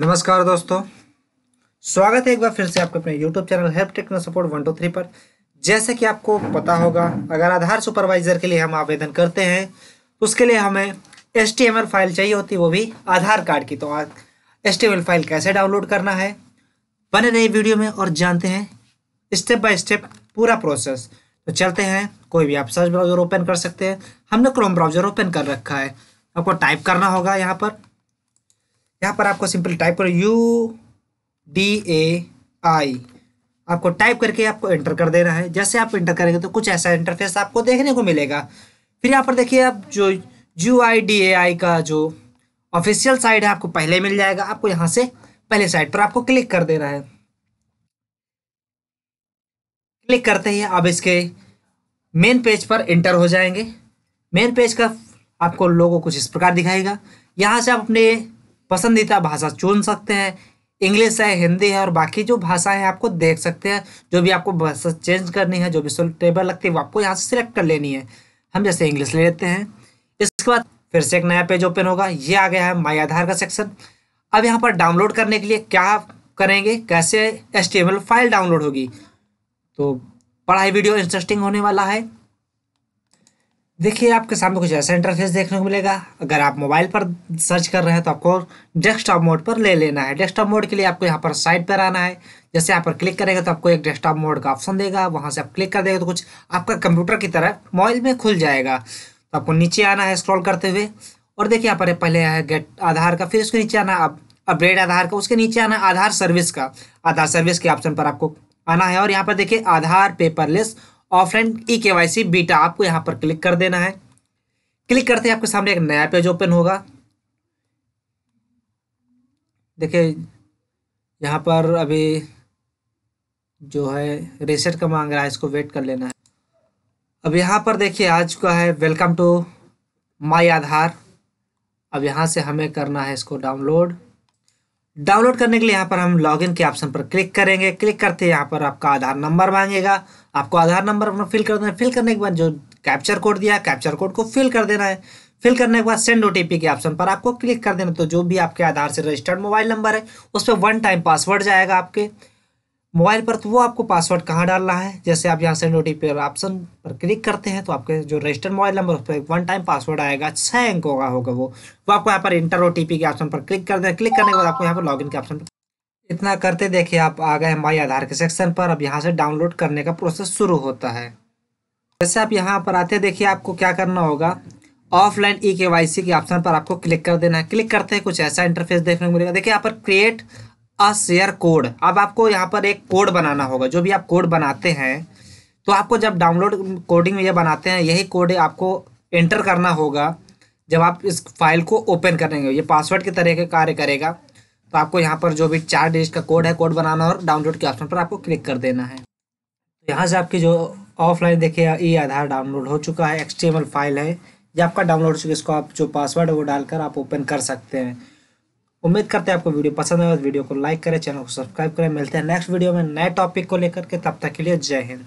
नमस्कार दोस्तों स्वागत है एक बार फिर से आपके अपने YouTube channel help techno support one two three पर जैसे कि आपको पता होगा अगर आधार सुपरवाइजर के लिए हम आवेदन करते हैं उसके लिए हमें एस फाइल चाहिए होती वो भी आधार कार्ड की तो एस फाइल कैसे डाउनलोड करना है बने नई वीडियो में और जानते हैं स्टेप बाय स्टेप पूरा प्रोसेस तो चलते हैं कोई भी आप सर्च ब्राउजर ओपन कर सकते हैं हमने क्रोम ब्राउजर ओपन कर रखा है आपको टाइप करना होगा यहाँ पर यहाँ पर आपको सिंपल टाइप करो यू डी ए आई आपको टाइप करके आपको एंटर कर देना है जैसे आप एंटर करेंगे तो कुछ ऐसा इंटरफेस आपको देखने को मिलेगा फिर यहाँ पर देखिए आप जो यू आई डी ए आई का जो ऑफिशियल साइट है आपको पहले मिल जाएगा आपको यहाँ से पहले साइट पर आपको क्लिक कर देना है क्लिक करते ही आप इसके मेन पेज पर इंटर हो जाएंगे मेन पेज का आपको लोगो कुछ इस प्रकार दिखाएगा यहाँ से आप अपने पसंदीदा भाषा चुन सकते हैं इंग्लिश है हिंदी है और बाकी जो भाषाएं आपको देख सकते हैं जो भी आपको भाषा चेंज करनी है जो भी सुटेबल लगती है वो आपको यहाँ से सिलेक्ट कर लेनी है हम जैसे इंग्लिश ले लेते हैं इसके बाद फिर से एक नया पेज ओपन होगा ये आ गया है माई आधार का सेक्शन अब यहाँ पर डाउनलोड करने के लिए क्या करेंगे कैसे एस फाइल डाउनलोड होगी तो पढ़ाई वीडियो इंटरेस्टिंग होने वाला है देखिए आपके सामने कुछ ऐसा इंटरफेस देखने को मिलेगा अगर आप मोबाइल पर सर्च कर रहे हैं तो आपको डेस्कटॉप मोड पर ले लेना है डेस्कटॉप मोड के लिए आपको यहाँ पर साइट पर आना है जैसे यहाँ पर क्लिक करेंगे तो आपको एक डेस्कटॉप मोड का ऑप्शन देगा वहाँ से आप क्लिक कर देंगे तो कुछ आपका कंप्यूटर की तरह मोबाइल में खुल जाएगा तो आपको नीचे आना है स्क्रॉल करते हुए और देखिए यहाँ पर पहले है गेट आधार का फिर उसके नीचे आना आप अपडेट आधार का उसके नीचे आना आधार सर्विस का आधार सर्विस के ऑप्शन पर आपको आना है और यहाँ पर देखिए आधार पेपरलेस ऑफलाइन ई के वाई सी बीटा आपको यहाँ पर क्लिक कर देना है क्लिक करते ही आपके सामने एक नया पेज ओपन होगा देखिए यहाँ पर अभी जो है रेसेट का मांग रहा है इसको वेट कर लेना है अब यहाँ पर देखिए आ चुका है वेलकम टू माई आधार अब यहाँ से हमें करना है इसको डाउनलोड डाउनलोड करने के लिए यहाँ पर हम लॉगिन के ऑप्शन पर क्लिक करेंगे क्लिक करते हैं यहाँ पर आपका आधार नंबर मांगेगा आपको आधार नंबर अपना फिल कर देना फिल करने के बाद जो कैप्चर कोड दिया कैप्चर कोड को फिल कर देना है फिल करने के बाद सेंड ओ के ऑप्शन पर आपको क्लिक कर देना तो जो भी आपके आधार से रजिस्टर्ड मोबाइल नंबर है उस पर वन टाइम पासवर्ड जाएगा आपके मोबाइल पर तो वो आपको पासवर्ड कहाँ डालना है जैसे आप यहाँ से ओ टी ऑप्शन पर क्लिक करते हैं तो आपके जो रजिस्टर्ड मोबाइल नंबर उस पर वन टाइम पासवर्ड आएगा छः अंकों का होगा वो वो आपको यहाँ पर इंटर ओ के ऑप्शन पर क्लिक कर दे क्लिक करने के बाद आपको यहाँ पर लॉग के ऑप्शन पर इतना करते देखिए आप आ गए माई आधार के सेक्शन पर अब यहाँ से डाउनलोड करने का प्रोसेस शुरू होता है जैसे आप यहाँ पर आते देखिए आपको क्या करना होगा ऑफलाइन ई के वाई सी के ऑप्शन पर आपको क्लिक कर देना है क्लिक करते हैं कुछ ऐसा इंटरफेस देखने को मिलेगा देखिए यहाँ पर क्रिएट अ शेयर कोड अब आपको यहाँ पर एक कोड बनाना होगा जो भी आप कोड बनाते हैं तो आपको जब डाउनलोड कोडिंग में ये बनाते हैं यही कोड आपको एंटर करना होगा जब आप इस फाइल को ओपन करेंगे ये पासवर्ड के तरह के कार्य करेगा तो आपको यहाँ पर जो भी चार डिजिट का कोड है कोड बनाना और डाउनलोड के ऑप्शन पर आपको क्लिक कर देना है तो यहाँ से आपकी जो ऑफलाइन देखिए ई आधार डाउनलोड हो चुका है एक्सटीएमएल फाइल है ये आपका डाउनलोड हो चुका है इसको आप जो पासवर्ड है वो डालकर आप ओपन कर सकते हैं उम्मीद करते हैं आपको वीडियो पसंद आए वीडियो को लाइक करें चैनल को सब्सक्राइब करें मिलते हैं नेक्स्ट वीडियो में नए टॉपिक को लेकर के तब तक के लिए जय हिंद